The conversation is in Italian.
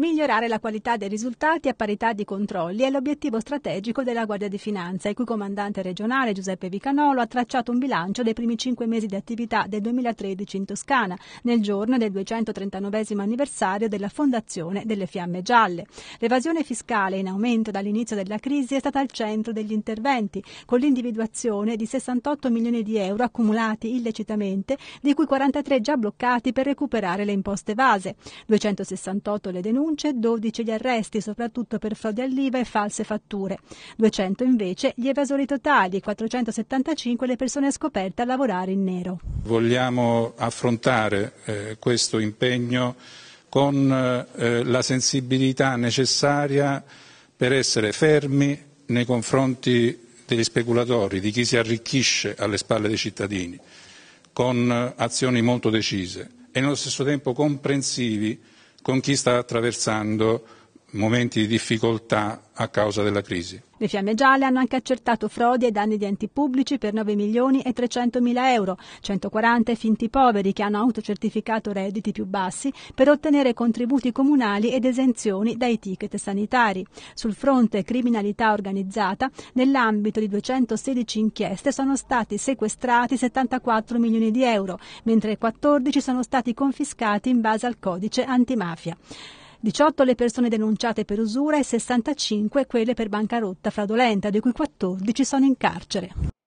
Migliorare la qualità dei risultati a parità di controlli è l'obiettivo strategico della Guardia di Finanza, il cui comandante regionale Giuseppe Vicanolo ha tracciato un bilancio dei primi cinque mesi di attività del 2013 in Toscana, nel giorno del 239 anniversario della fondazione delle Fiamme Gialle. L'evasione fiscale in aumento dall'inizio della crisi è stata al centro degli interventi, con l'individuazione di 68 milioni di euro accumulati illecitamente, di cui 43 già bloccati per recuperare le imposte evase, 268 le denunce denunce e 12 gli arresti, soprattutto per frodi all'IVA e false fatture. 200 invece gli evasori totali, e 475 le persone scoperte a lavorare in nero. Vogliamo affrontare eh, questo impegno con eh, la sensibilità necessaria per essere fermi nei confronti degli speculatori, di chi si arricchisce alle spalle dei cittadini, con eh, azioni molto decise e nello stesso tempo comprensivi con chi sta attraversando momenti di difficoltà a causa della crisi. Le fiamme gialle hanno anche accertato frodi e danni di enti pubblici per 9 milioni e 300 mila euro, 140 finti poveri che hanno autocertificato redditi più bassi per ottenere contributi comunali ed esenzioni dai ticket sanitari. Sul fronte criminalità organizzata, nell'ambito di 216 inchieste sono stati sequestrati 74 milioni di euro, mentre 14 sono stati confiscati in base al codice antimafia. 18 le persone denunciate per usura e 65 quelle per bancarotta fraudolenta, di cui 14 sono in carcere.